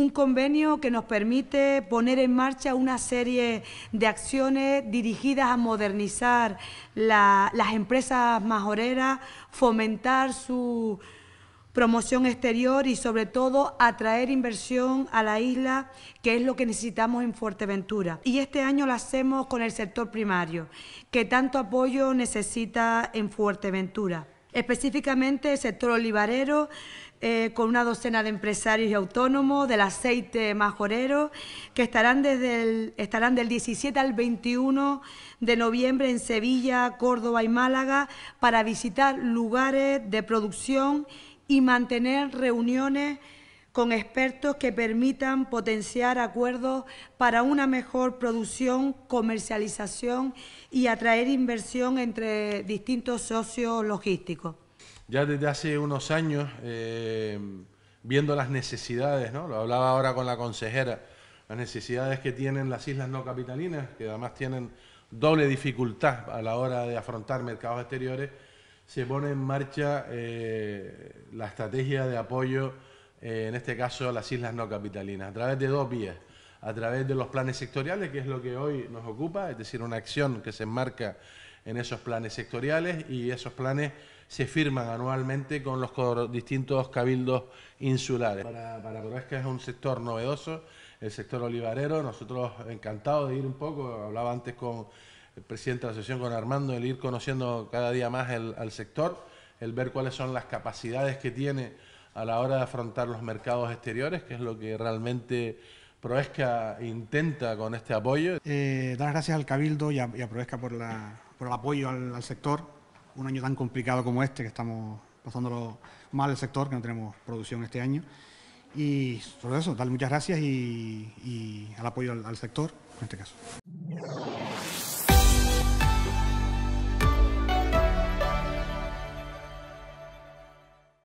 un convenio que nos permite poner en marcha una serie de acciones dirigidas a modernizar las empresas majoreras, fomentar su promoción exterior y sobre todo atraer inversión a la isla, que es lo que necesitamos en Fuerteventura. Y este año lo hacemos con el sector primario, que tanto apoyo necesita en Fuerteventura específicamente el sector olivarero, eh, con una docena de empresarios y autónomos del aceite majorero, que estarán, desde el, estarán del 17 al 21 de noviembre en Sevilla, Córdoba y Málaga para visitar lugares de producción y mantener reuniones con expertos que permitan potenciar acuerdos para una mejor producción, comercialización y atraer inversión entre distintos socios logísticos. Ya desde hace unos años, eh, viendo las necesidades, ¿no? lo hablaba ahora con la consejera, las necesidades que tienen las islas no capitalinas, que además tienen doble dificultad a la hora de afrontar mercados exteriores, se pone en marcha eh, la estrategia de apoyo eh, en este caso las islas no capitalinas, a través de dos vías, a través de los planes sectoriales, que es lo que hoy nos ocupa, es decir, una acción que se enmarca en esos planes sectoriales y esos planes se firman anualmente con los distintos cabildos insulares. Para, para que es un sector novedoso, el sector olivarero, nosotros encantados de ir un poco, hablaba antes con el presidente de la asociación, con Armando, el ir conociendo cada día más el, al sector, el ver cuáles son las capacidades que tiene a la hora de afrontar los mercados exteriores, que es lo que realmente Proesca intenta con este apoyo. Eh, dar las gracias al Cabildo y a, Proesca por, el apoyo al, sector, un año tan complicado como este, que estamos pasándolo mal el sector, que no tenemos producción este año. Y por eso, darle muchas gracias y, al apoyo al sector en este caso.